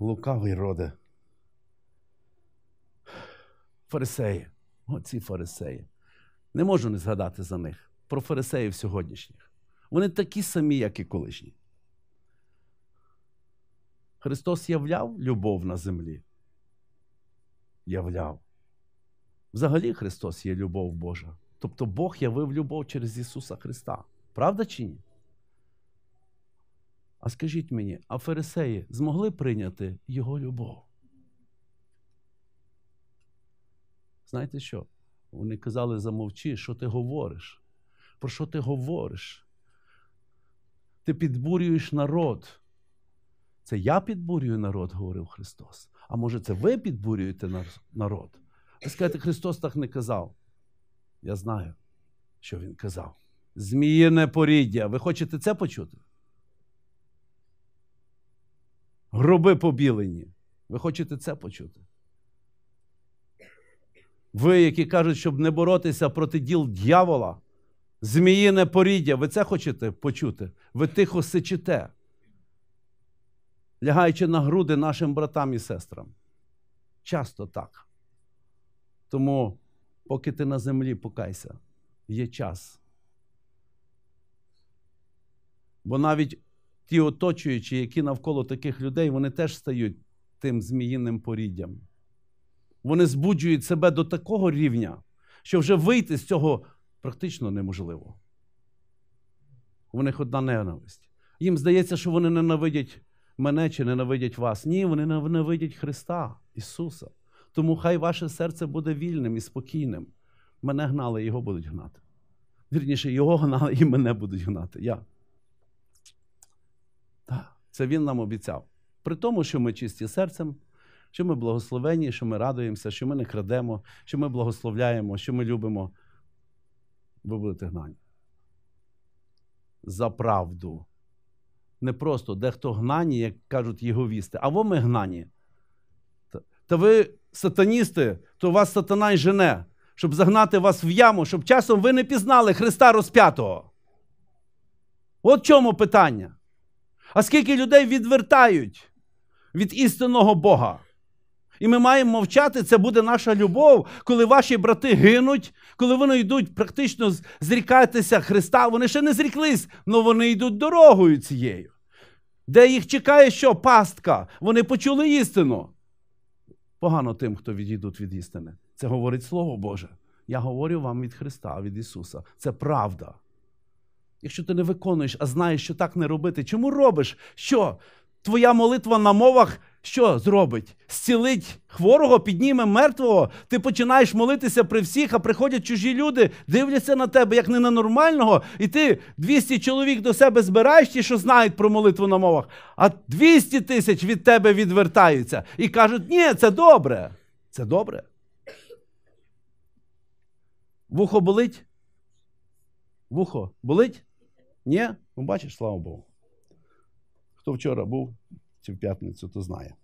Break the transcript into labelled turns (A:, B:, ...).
A: лукавий роде. Фарисеї, оці фарисеї. Не можу не згадати за них, про фарисеїв сьогоднішніх. Вони такі самі, як і колишні. Христос являв любов на землі. Являв. Взагалі Христос є любов Божа. Тобто Бог явив любов через Ісуса Христа. Правда чи ні? А скажіть мені, а фарисеї змогли прийняти його любов? Знаєте що? Вони казали, замовчи, що ти говориш? Про що ти говориш? Ти підбурюєш народ. Це я підбурюю народ, говорив Христос. А може, це ви підбурюєте народ? Ви скажете, Христос так не казав. Я знаю, що Він казав. Зміїне поріддя. Ви хочете це почути? гроби побілені. Ви хочете це почути? Ви, які кажуть, щоб не боротися проти діл дьявола, зміїне поріддя, ви це хочете почути? Ви тихо сичите, лягаючи на груди нашим братам і сестрам. Часто так. Тому, поки ти на землі покайся, є час. Бо навіть ті оточуючі, які навколо таких людей, вони теж стають тим зміїним поріддям. Вони збуджують себе до такого рівня, що вже вийти з цього практично неможливо. У них одна ненависть. Їм здається, що вони ненавидять мене чи ненавидять вас. Ні, вони ненавидять Христа, Ісуса. Тому хай ваше серце буде вільним і спокійним. Мене гнали, його будуть гнати. Вірніше, його гнали і мене будуть гнати. Я. Це Він нам обіцяв. При тому, що ми чисті серцем, що ми благословені, що ми радуємося, що ми не крадемо, що ми благословляємо, що ми любимо. Ви будете гнані. За правду. Не просто дехто гнані, як кажуть єговісти, а ви ми гнані. Та ви сатаністи, то вас сатана й жене, щоб загнати вас в яму, щоб часом ви не пізнали Христа розп'ятого. От чому питання? А скільки людей відвертають від істинного Бога? І ми маємо мовчати, це буде наша любов, коли ваші брати гинуть, коли вони йдуть практично зрікатися Христа, вони ще не зріклись, але вони йдуть дорогою цією. Де їх чекає, що пастка? Вони почули істину. Погано тим, хто відійдуть від істини. Це говорить Слово Боже. Я говорю вам від Христа, від Ісуса. Це правда. Якщо ти не виконуєш, а знаєш, що так не робити, чому робиш? Що? Твоя молитва на мовах що зробить? Зцілить хворого, підніме мертвого. Ти починаєш молитися при всіх, а приходять чужі люди, дивляться на тебе, як не на нормального, і ти 200 чоловік до себе збираєш, ті, що знають про молитву на мовах, а 200 тисяч від тебе відвертаються і кажуть, ні, це добре. Це добре. Вухо болить? Вухо болить? Ні? Ну, бачиш, слава Богу. Хто вчора був цю п'ятницю, то знає.